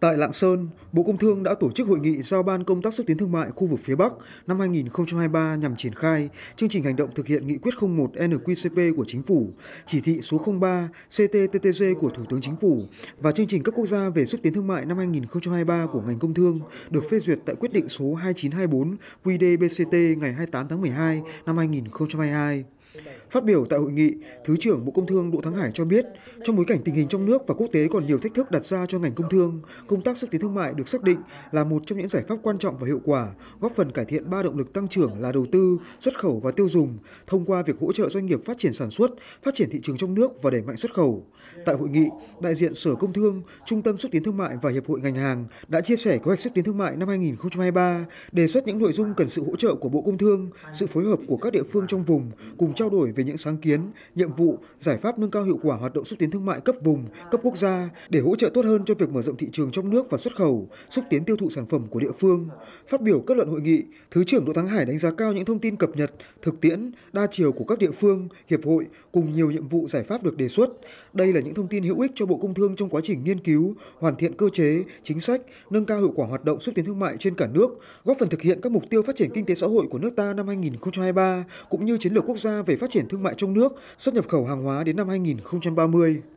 Tại Lạng Sơn, Bộ Công Thương đã tổ chức hội nghị giao ban công tác xúc tiến thương mại khu vực phía Bắc năm 2023 nhằm triển khai chương trình hành động thực hiện nghị quyết 01 NQCP của Chính phủ, chỉ thị số 03 CTTTG của Thủ tướng Chính phủ và chương trình cấp quốc gia về xúc tiến thương mại năm 2023 của ngành công thương được phê duyệt tại quyết định số 2924 QDBCT ngày 28 tháng 12 năm 2022. Phát biểu tại hội nghị, Thứ trưởng Bộ Công Thương Đỗ Thắng Hải cho biết, trong bối cảnh tình hình trong nước và quốc tế còn nhiều thách thức đặt ra cho ngành công thương, công tác xúc tiến thương mại được xác định là một trong những giải pháp quan trọng và hiệu quả, góp phần cải thiện ba động lực tăng trưởng là đầu tư, xuất khẩu và tiêu dùng thông qua việc hỗ trợ doanh nghiệp phát triển sản xuất, phát triển thị trường trong nước và đẩy mạnh xuất khẩu. Tại hội nghị, đại diện Sở Công Thương, Trung tâm xúc tiến thương mại và Hiệp hội ngành hàng đã chia sẻ kế hoạch xúc tiến thương mại năm 2023, đề xuất những nội dung cần sự hỗ trợ của Bộ Công Thương, sự phối hợp của các địa phương trong vùng cùng trong trao đổi về những sáng kiến, nhiệm vụ, giải pháp nâng cao hiệu quả hoạt động xúc tiến thương mại cấp vùng, cấp quốc gia để hỗ trợ tốt hơn cho việc mở rộng thị trường trong nước và xuất khẩu, xúc tiến tiêu thụ sản phẩm của địa phương. Phát biểu kết luận hội nghị, Thứ trưởng Đỗ Thắng Hải đánh giá cao những thông tin cập nhật, thực tiễn, đa chiều của các địa phương, hiệp hội cùng nhiều nhiệm vụ giải pháp được đề xuất. Đây là những thông tin hữu ích cho Bộ Công Thương trong quá trình nghiên cứu, hoàn thiện cơ chế, chính sách, nâng cao hiệu quả hoạt động xúc tiến thương mại trên cả nước, góp phần thực hiện các mục tiêu phát triển kinh tế xã hội của nước ta năm 2023 cũng như chiến lược quốc gia về phát triển thương mại trong nước, xuất nhập khẩu hàng hóa đến năm 2030.